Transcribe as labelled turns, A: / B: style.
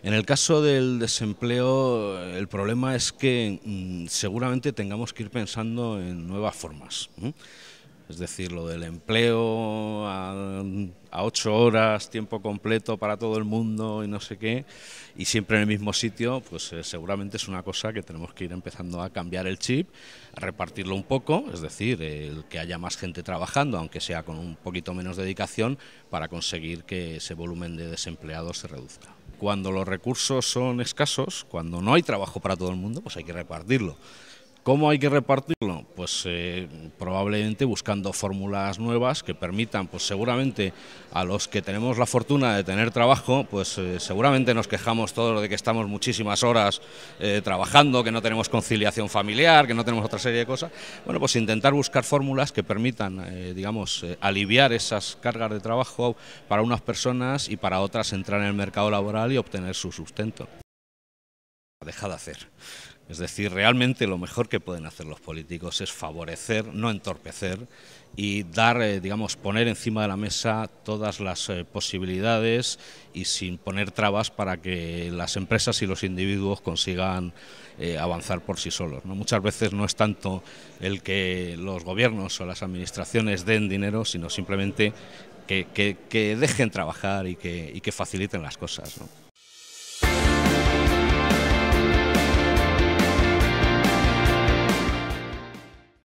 A: En el caso del desempleo, el problema es que mm, seguramente tengamos que ir pensando en nuevas formas. Es decir, lo del empleo a, ocho horas, tiempo completo para todo el mundo y no sé qué, y siempre en el mismo sitio, pues eh, seguramente es una cosa que tenemos que ir empezando a cambiar el chip, a repartirlo un poco, es decir, el que haya más gente trabajando, aunque sea con un poquito menos dedicación, para conseguir que ese volumen de desempleados se reduzca cuando los recursos son escasos, cuando no hay trabajo para todo el mundo, pues hay que repartirlo. ¿Cómo hay que repartirlo? Pues eh, probablemente buscando fórmulas nuevas que permitan, pues seguramente a los que tenemos la fortuna de tener trabajo, pues eh, seguramente nos quejamos todos de que estamos muchísimas horas eh, trabajando, que no tenemos conciliación familiar, que no tenemos otra serie de cosas. Bueno, pues intentar buscar fórmulas que permitan, digamos, aliviar esas cargas de trabajo para unas personas y para otras entrar en el mercado laboral y obtener su sustento deja de hacer. Es decir, realmente lo mejor que pueden hacer los políticos es favorecer, no entorpecer y dar, eh, digamos, poner encima de la mesa todas las eh, posibilidades y sin poner trabas para que las empresas y los individuos consigan eh, avanzar por sí solos. ¿no? Muchas veces no es tanto el que los gobiernos o las administraciones den dinero, sino simplemente que, dejen trabajar y que, y que faciliten las cosas.